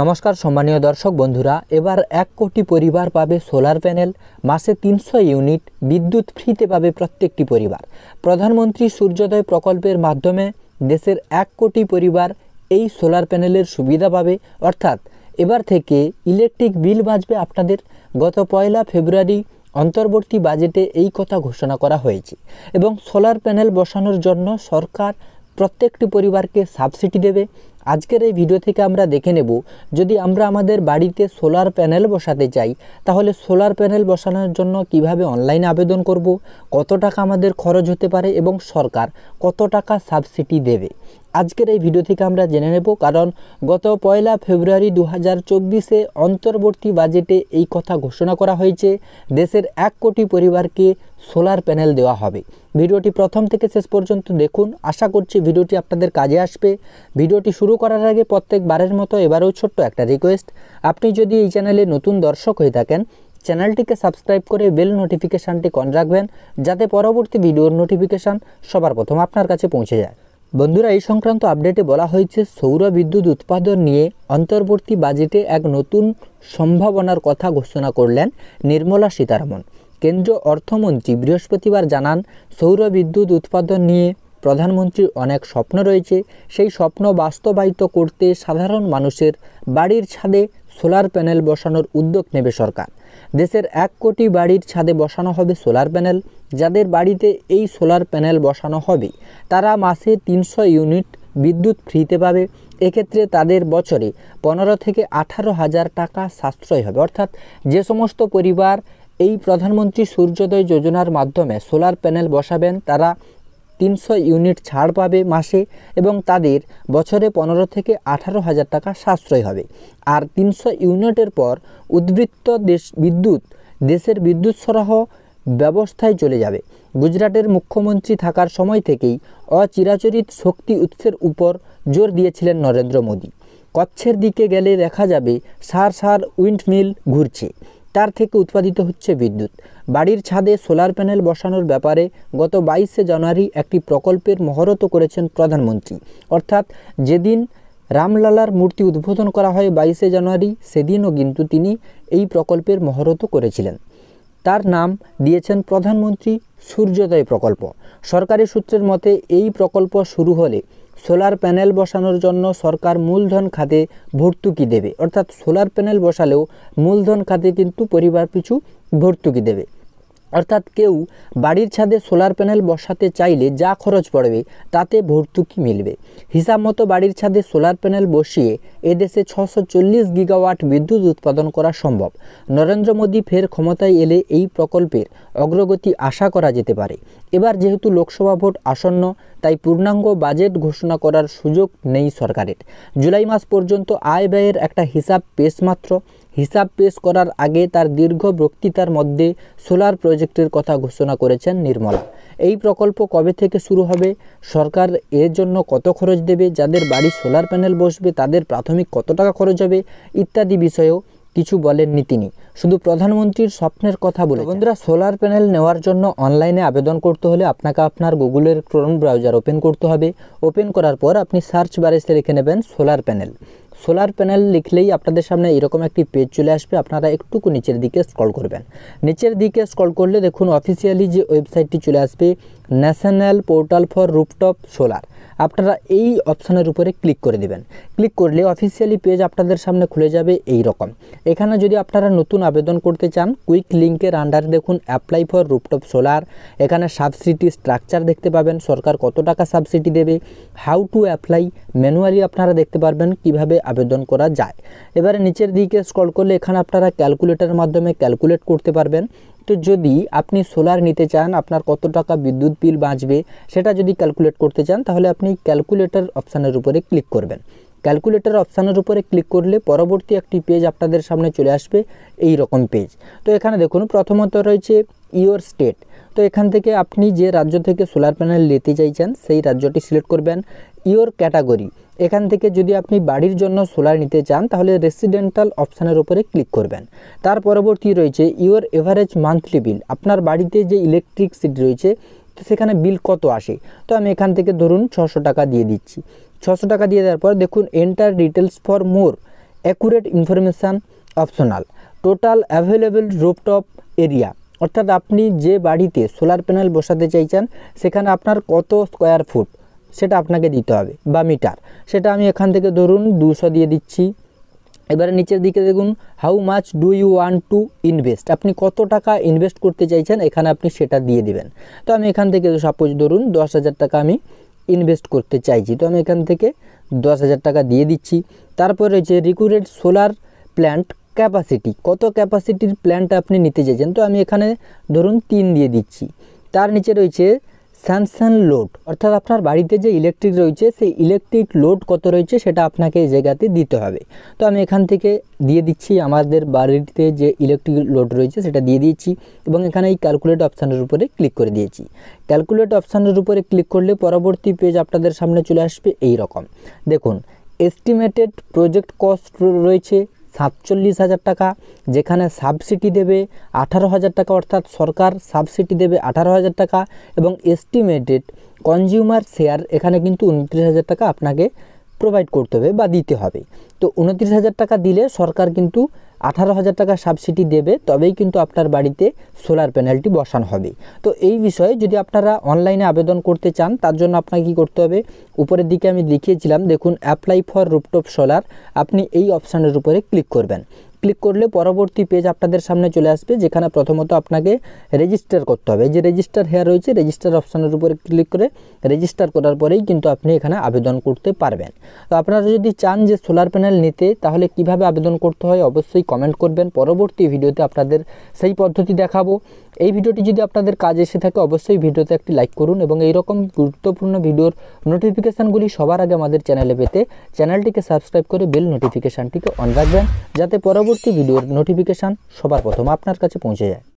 নমস্কার সম্মানীয় দর্শক বন্ধুরা এবার এক কোটি পরিবার পাবে সোলার প্যানেল মাসে তিনশো ইউনিট বিদ্যুৎ ফ্রিতে পাবে প্রত্যেকটি পরিবার প্রধানমন্ত্রী সূর্যোদয় প্রকল্পের মাধ্যমে দেশের এক কোটি পরিবার এই সোলার প্যানেলের সুবিধা পাবে অর্থাৎ এবার থেকে ইলেকট্রিক বিল বাঁচবে আপনাদের গত পয়লা ফেব্রুয়ারি অন্তর্বর্তী বাজেটে এই কথা ঘোষণা করা হয়েছে এবং সোলার প্যানেল বসানোর জন্য সরকার প্রত্যেকটি পরিবারকে সাবসিডি দেবে আজকের এই ভিডিও থেকে আমরা দেখে নেব যদি আমরা আমাদের বাড়িতে সোলার প্যানেল বসাতে চাই তাহলে সোলার প্যানেল বসানোর জন্য কিভাবে অনলাইনে আবেদন করব কত টাকা আমাদের খরচ হতে পারে এবং সরকার কত টাকা সাবসিডি দেবে আজকের এই ভিডিও থেকে আমরা জেনে নেব কারণ গত পয়লা ফেব্রুয়ারি দু হাজার চব্বিশে অন্তর্বর্তী বাজেটে এই কথা ঘোষণা করা হয়েছে দেশের এক কোটি পরিবারকে সোলার প্যানেল দেওয়া হবে ভিডিওটি প্রথম থেকে শেষ পর্যন্ত দেখুন আশা করছি ভিডিওটি আপনাদের কাজে আসবে ভিডিওটি শুরু করার আগে প্রত্যেকবারের মতো এবারও ছোট্ট একটা রিকোয়েস্ট আপনি যদি এই চ্যানেলে নতুন দর্শক হয়ে থাকেন চ্যানেলটিকে সাবস্ক্রাইব করে বেল নোটিফিকেশানটি অন রাখবেন যাতে পরবর্তী ভিডিওর নোটিফিকেশান সবার প্রথম আপনার কাছে পৌঁছে যায় বন্ধুরা এই সংক্রান্ত আপডেটে বলা হয়েছে সৌর বিদ্যুৎ উৎপাদন নিয়ে অন্তর্বর্তী বাজেটে এক নতুন সম্ভাবনার কথা ঘোষণা করলেন নির্মলা সীতারামন কেন্দ্রীয় অর্থমন্ত্রী বৃহস্পতিবার জানান সৌর বিদ্যুৎ উৎপাদন নিয়ে প্রধানমন্ত্রীর অনেক স্বপ্ন রয়েছে সেই স্বপ্ন বাস্তবায়িত করতে সাধারণ মানুষের বাড়ির ছাদে সোলার প্যানেল বসানোর উদ্যোগ নেবে সরকার দেশের এক কোটি বাড়ির ছাদে বসানো হবে সোলার প্যানেল যাদের বাড়িতে এই সোলার প্যানেল বসানো হবে তারা মাসে তিনশো ইউনিট বিদ্যুৎ ফ্রিতে পাবে এক্ষেত্রে তাদের বছরে পনেরো থেকে আঠারো হাজার টাকা সাশ্রয় হবে অর্থাৎ যে সমস্ত পরিবার এই প্রধানমন্ত্রী সূর্যোদয় যোজনার মাধ্যমে সোলার প্যানেল বসাবেন তারা তিনশো ইউনিট ছাড় পাবে মাসে এবং তাদের বছরে পনেরো থেকে আঠারো হাজার টাকা সাশ্রয় হবে আর তিনশো ইউনিটের পর উদ্বৃত্ত দেশ বিদ্যুৎ দেশের বিদ্যুৎ সরাহ ব্যবস্থায় চলে যাবে গুজরাটের মুখ্যমন্ত্রী থাকার সময় থেকেই অচিরাচরিত শক্তি উৎসের উপর জোর দিয়েছিলেন নরেন্দ্র মোদী কচ্ছের দিকে গেলে দেখা যাবে সার সার উইন্ডমিল ঘুরছে তার থেকে উৎপাদিত হচ্ছে বিদ্যুৎ বাড়ির ছাদে সোলার প্যানেল বসানোর ব্যাপারে গত বাইশে জানুয়ারি একটি প্রকল্পের মহরত করেছেন প্রধানমন্ত্রী অর্থাৎ যেদিন রামলালার মূর্তি উদ্বোধন করা হয় বাইশে জানুয়ারি সেদিনও কিন্তু তিনি এই প্রকল্পের মহরত করেছিলেন তার নাম দিয়েছেন প্রধানমন্ত্রী সূর্যোদয় প্রকল্প সরকারি সূত্রের মতে এই প্রকল্প শুরু হলে সোলার প্যানেল বসানোর জন্য সরকার মূলধন খাতে ভর্তুকি দেবে অর্থাৎ সোলার প্যানেল বসালেও মূলধন খাতে কিন্তু পরিবার পিছু ভর্তুকি দেবে অর্থাৎ কেউ বাড়ির ছাদে সোলার প্যানেল বসাতে চাইলে যা খরচ পড়বে তাতে ভর্তুকি মিলবে হিসাব মতো বাড়ির ছাদে সোলার প্যানেল বসিয়ে এদেশে ছশো চল্লিশ গিগাওয়াট বিদ্যুৎ উৎপাদন করা সম্ভব নরেন্দ্র মোদী ফের ক্ষমতায় এলে এই প্রকল্পের অগ্রগতি আশা করা যেতে পারে এবার যেহেতু লোকসভা ভোট আসন্ন তাই পূর্ণাঙ্গ বাজেট ঘোষণা করার সুযোগ নেই সরকারের জুলাই মাস পর্যন্ত আয় ব্যয়ের একটা হিসাব পেশমাত্র হিসাব পেশ করার আগে তার দীর্ঘ বক্তৃতার মধ্যে সোলার প্রজেক্টের কথা ঘোষণা করেছেন নির্মলা এই প্রকল্প কবে থেকে শুরু হবে সরকার এর জন্য কত খরচ দেবে যাদের বাড়ি সোলার প্যানেল বসবে তাদের প্রাথমিক কত টাকা খরচ হবে ইত্যাদি বিষয়েও কিছু বলেননি তিনি শুধু প্রধানমন্ত্রীর স্বপ্নের কথা বলে বন্ধুরা সোলার প্যানেল নেওয়ার জন্য অনলাইনে আবেদন করতে হলে আপনাকে আপনার গুগলের ক্রোম ব্রাউজার ওপেন করতে হবে ওপেন করার পর আপনি সার্চ বারে রেখে নেবেন সোলার প্যানেল সোলার প্যানেল লিখলেই আপনাদের সামনে এরকম একটি পেজ চলে আসবে আপনারা একটুকু নিচের দিকে স্ক্রল করবেন নিচের দিকে স্ক্রল করলে দেখুন অফিসিয়ালি যে ওয়েবসাইটটি চলে আসবে national portal for rooftop solar আপনারা এই অপশানের উপরে ক্লিক করে দিবেন ক্লিক করলে অফিসিয়ালি পেজ আপনাদের সামনে খুলে যাবে এই রকম এখানে যদি আপনারা নতুন আবেদন করতে চান কুইক লিঙ্কের আন্ডারে দেখুন অ্যাপ্লাই ফর রুপটপ সোলার এখানে সাবসিডি স্ট্রাকচার দেখতে পাবেন সরকার কত টাকা সাবসিডি দেবে হাউ টু অ্যাপ্লাই ম্যানুয়ালি আপনারা দেখতে পারবেন কিভাবে আবেদন করা যায় এবারে নিচের দিকে স্কল করলে এখানে আপনারা ক্যালকুলেটারের মাধ্যমে ক্যালকুলেট করতে পারবেন তো যদি আপনি সোলার নিতে চান আপনার কত টাকা বিদ্যুৎ বিল বাঁচবে সেটা যদি ক্যালকুলেট করতে চান তাহলে আপনি ক্যালকুলেটর অপশানের উপরে ক্লিক করবেন ক্যালকুলেটর অপশানের উপরে ক্লিক করলে পরবর্তী একটি পেজ আপনাদের সামনে চলে আসবে এই রকম পেজ তো এখানে দেখুন প্রথমত রয়েছে ইওর স্টেট তো এখান থেকে আপনি যে রাজ্য থেকে সোলার প্যানেল নিতে চাইছেন সেই রাজ্যটি সিলেক্ট করবেন ইওর ক্যাটাগরি এখান থেকে যদি আপনি বাড়ির জন্য সোলার নিতে চান তাহলে রেসিডেন্টাল অপশানের উপরে ক্লিক করবেন তার পরবর্তী রয়েছে ইওর এভারেজ মান্থলি বিল আপনার বাড়িতে যে ইলেকট্রিক সিটি রয়েছে তো সেখানে বিল কত আসে তো আমি এখান থেকে ধরুন ছশো টাকা দিয়ে দিচ্ছি ছশো টাকা দিয়ে দেওয়ার পর দেখুন enter details for more accurate information optional total available rooftop area অর্থাৎ আপনি যে বাড়িতে সোলার প্যানেল বসাতে চাইছেন সেখানে আপনার কত স্কোয়ার ফুট সেটা আপনাকে দিতে হবে বা মিটার সেটা আমি এখান থেকে ধরুন দুশো দিয়ে দিচ্ছি এবারে নিচের দিকে দেখুন how much do you want to invest আপনি কত টাকা ইনভেস্ট করতে চাইছেন এখানে আপনি সেটা দিয়ে দিবেন তো আমি এখান থেকে সাপোজ ধরুন দশ হাজার টাকা আমি ইনভেস্ট করতে চাইছি তো আমি এখান থেকে দশ হাজার টাকা দিয়ে দিচ্ছি তারপর রয়েছে রিকুরেড সোলার প্ল্যান্ট ক্যাপাসিটি কত ক্যাপাসিটির প্ল্যান্ট আপনি নিতে চাইছেন তো আমি এখানে ধরুন তিন দিয়ে দিচ্ছি তার নিচে রয়েছে স্যামসাং লোড অর্থাৎ আপনার বাড়িতে যে ইলেকট্রিক রয়েছে সেই ইলেকট্রিক লোড কত রয়েছে সেটা আপনাকে এই জায়গাতে দিতে হবে তো আমি এখান থেকে দিয়ে দিচ্ছি আমাদের বাড়িতে যে ইলেকট্রিক লোড রয়েছে সেটা দিয়ে দিয়েছি এবং এখানে এই ক্যালকুলেট অপশানের উপরে ক্লিক করে দিয়েছি ক্যালকুলেট অপশানের উপরে ক্লিক করলে পরবর্তী পেজ আপনাদের সামনে চলে আসবে এই রকম দেখুন এস্টিমেটেড প্রজেক্ট কস্ট রয়েছে সাতচল্লিশ হাজার টাকা যেখানে সাবসিডি দেবে আঠারো হাজার টাকা অর্থাৎ সরকার সাবসিডি দেবে আঠারো হাজার টাকা এবং এস্টিমেটেড কনজিউমার শেয়ার এখানে কিন্তু উনত্রিশ হাজার টাকা আপনাকে প্রোভাইড করতে হবে বা দিতে হবে তো উনত্রিশ হাজার টাকা দিলে সরকার কিন্তু আঠারো হাজার টাকা সাবসিডি দেবে তবেই কিন্তু আপনার বাড়িতে সোলার প্যানেলটি বসানো হবে তো এই বিষয়ে যদি আপনারা অনলাইনে আবেদন করতে চান তার জন্য আপনাকে কী করতে হবে উপরের দিকে আমি দেখিয়েছিলাম দেখুন অ্যাপ্লাই ফর রুপটপ সোলার আপনি এই অপশানের উপরে ক্লিক করবেন ক্লিক করলে পরবর্তী পেজ আপনাদের সামনে চলে আসবে যেখানে প্রথমত আপনাকে রেজিস্টার করতে হবে যে রেজিস্টার হেয়ার রয়েছে রেজিস্টার অপশানের উপরে ক্লিক করে রেজিস্টার করার পরেই কিন্তু আপনি এখানে আবেদন করতে পারবেন তো আপনারা যদি চান যে সোলার প্যানেল নিতে তাহলে কিভাবে আবেদন করতে হয় অবশ্যই কমেন্ট করবেন পরবর্তী ভিডিওতে আপনাদের সেই পদ্ধতি দেখাবো এই ভিডিওটি যদি আপনাদের কাজ এসে থাকে অবশ্যই ভিডিওতে একটি লাইক করুন এবং এই রকম গুরুত্বপূর্ণ ভিডিওর নোটিফিকেশানগুলি সবার আগে আমাদের চ্যানেলে পেতে চ্যানেলটিকে সাবস্ক্রাইব করে বেল নোটিফিকেশানটিকে অন রাখবেন যাতে পরবর্তী ভিডিওর নোটিফিকেশান সবার প্রথম আপনার কাছে পৌঁছে যায়